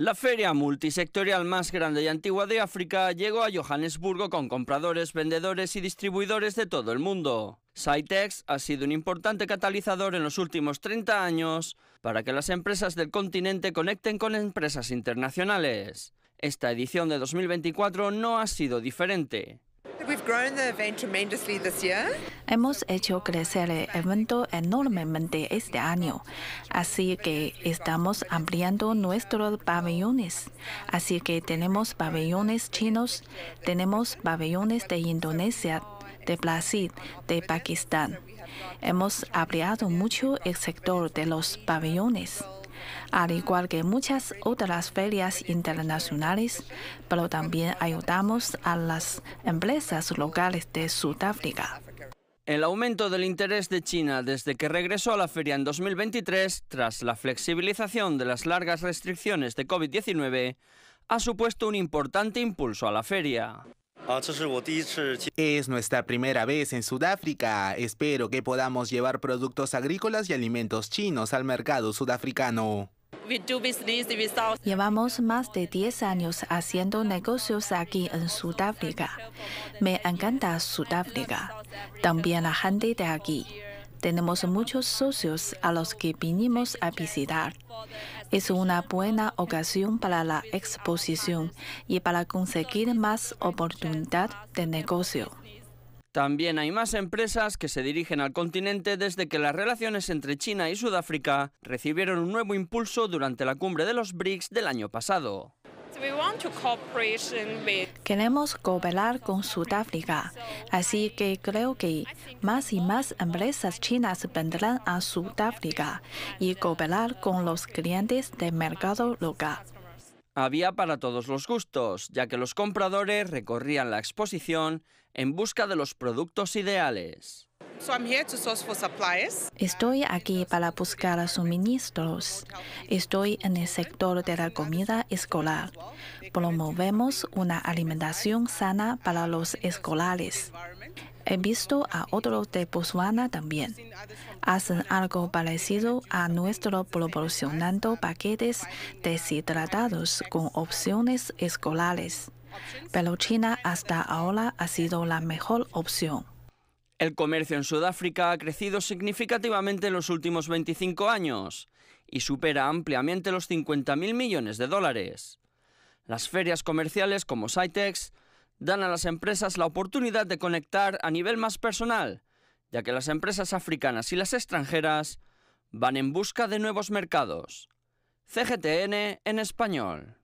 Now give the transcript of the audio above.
La feria multisectorial más grande y antigua de África llegó a Johannesburgo con compradores, vendedores y distribuidores de todo el mundo. SITEX ha sido un importante catalizador en los últimos 30 años para que las empresas del continente conecten con empresas internacionales. Esta edición de 2024 no ha sido diferente. Hemos hecho crecer el evento enormemente este año, así que estamos ampliando nuestros pabellones. Así que tenemos pabellones chinos, tenemos pabellones de Indonesia, de Brasil, de Pakistán. Hemos ampliado mucho el sector de los pabellones al igual que muchas otras ferias internacionales, pero también ayudamos a las empresas locales de Sudáfrica. El aumento del interés de China desde que regresó a la feria en 2023, tras la flexibilización de las largas restricciones de COVID-19, ha supuesto un importante impulso a la feria. Ah, es nuestra primera vez en Sudáfrica. Espero que podamos llevar productos agrícolas y alimentos chinos al mercado sudafricano. Llevamos más de 10 años haciendo negocios aquí en Sudáfrica. Me encanta Sudáfrica. También la gente de aquí. Tenemos muchos socios a los que vinimos a visitar es una buena ocasión para la exposición y para conseguir más oportunidad de negocio. También hay más empresas que se dirigen al continente desde que las relaciones entre China y Sudáfrica recibieron un nuevo impulso durante la cumbre de los BRICS del año pasado. Queremos cooperar con Sudáfrica, así que creo que más y más empresas chinas vendrán a Sudáfrica y cooperar con los clientes del mercado local. Había para todos los gustos, ya que los compradores recorrían la exposición en busca de los productos ideales. Estoy aquí para buscar suministros. Estoy en el sector de la comida escolar. Promovemos una alimentación sana para los escolares. He visto a otros de Botswana también. Hacen algo parecido a nuestro proporcionando paquetes deshidratados con opciones escolares. Pero China hasta ahora ha sido la mejor opción. El comercio en Sudáfrica ha crecido significativamente en los últimos 25 años y supera ampliamente los 50.000 millones de dólares. Las ferias comerciales como Sitex dan a las empresas la oportunidad de conectar a nivel más personal, ya que las empresas africanas y las extranjeras van en busca de nuevos mercados. CGTN en español.